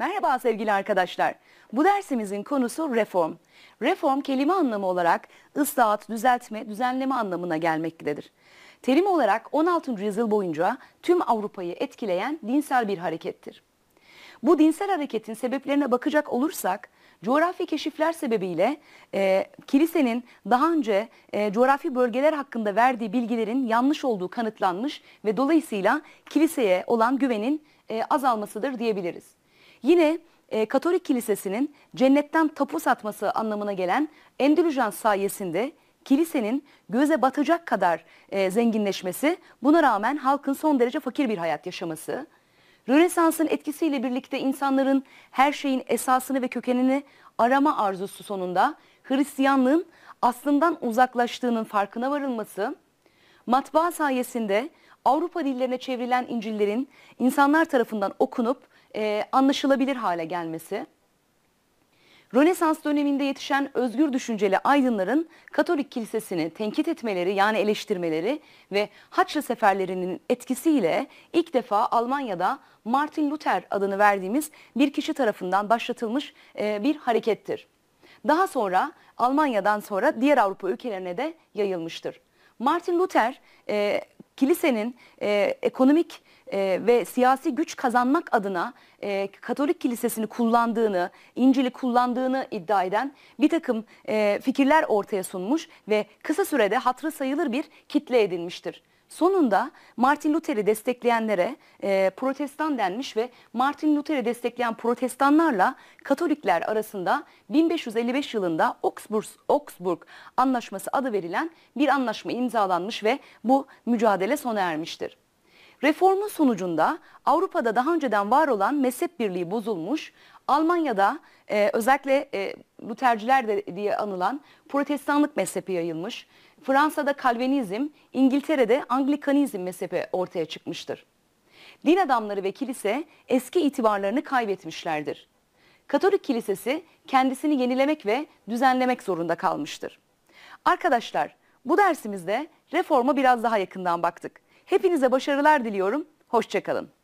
Merhaba sevgili arkadaşlar. Bu dersimizin konusu reform. Reform kelime anlamı olarak ıslahat, düzeltme, düzenleme anlamına gelmektedir. Terim olarak 16. yüzyıl boyunca tüm Avrupa'yı etkileyen dinsel bir harekettir. Bu dinsel hareketin sebeplerine bakacak olursak, coğrafi keşifler sebebiyle e, kilisenin daha önce e, coğrafi bölgeler hakkında verdiği bilgilerin yanlış olduğu kanıtlanmış ve dolayısıyla kiliseye olan güvenin e, azalmasıdır diyebiliriz. Yine e, Katolik Kilisesi'nin cennetten tapu satması anlamına gelen endülüjans sayesinde kilisenin göze batacak kadar e, zenginleşmesi, buna rağmen halkın son derece fakir bir hayat yaşaması, Rönesans'ın etkisiyle birlikte insanların her şeyin esasını ve kökenini arama arzusu sonunda Hristiyanlığın aslından uzaklaştığının farkına varılması, matbaa sayesinde Avrupa dillerine çevrilen İncil'lerin insanlar tarafından okunup e, anlaşılabilir hale gelmesi. Rönesans döneminde yetişen özgür düşünceli aydınların Katolik kilisesini tenkit etmeleri yani eleştirmeleri ve Haçlı seferlerinin etkisiyle ilk defa Almanya'da Martin Luther adını verdiğimiz bir kişi tarafından başlatılmış e, bir harekettir. Daha sonra Almanya'dan sonra diğer Avrupa ülkelerine de yayılmıştır. Martin Luther e, kilisenin e, ekonomik e, ve siyasi güç kazanmak adına e, Katolik Kilisesini kullandığını, İncil'i kullandığını iddia eden bir takım e, fikirler ortaya sunmuş ve kısa sürede hatırı sayılır bir kitle edinmiştir. Sonunda Martin Luther'i destekleyenlere e, protestan denmiş ve Martin Luther'i destekleyen protestanlarla Katolikler arasında 1555 yılında Augsburg, Augsburg Anlaşması adı verilen bir anlaşma imzalanmış ve bu mücadele sona ermiştir. Reformun sonucunda Avrupa'da daha önceden var olan mezhep birliği bozulmuş, Almanya'da e, özellikle e, Luterciler diye anılan protestanlık mezhebi yayılmış, Fransa'da Kalvinizm, İngiltere'de Anglikanizm mezhebi ortaya çıkmıştır. Din adamları ve kilise eski itibarlarını kaybetmişlerdir. Katolik kilisesi kendisini yenilemek ve düzenlemek zorunda kalmıştır. Arkadaşlar bu dersimizde reforma biraz daha yakından baktık. Hepinize başarılar diliyorum. Hoşçakalın.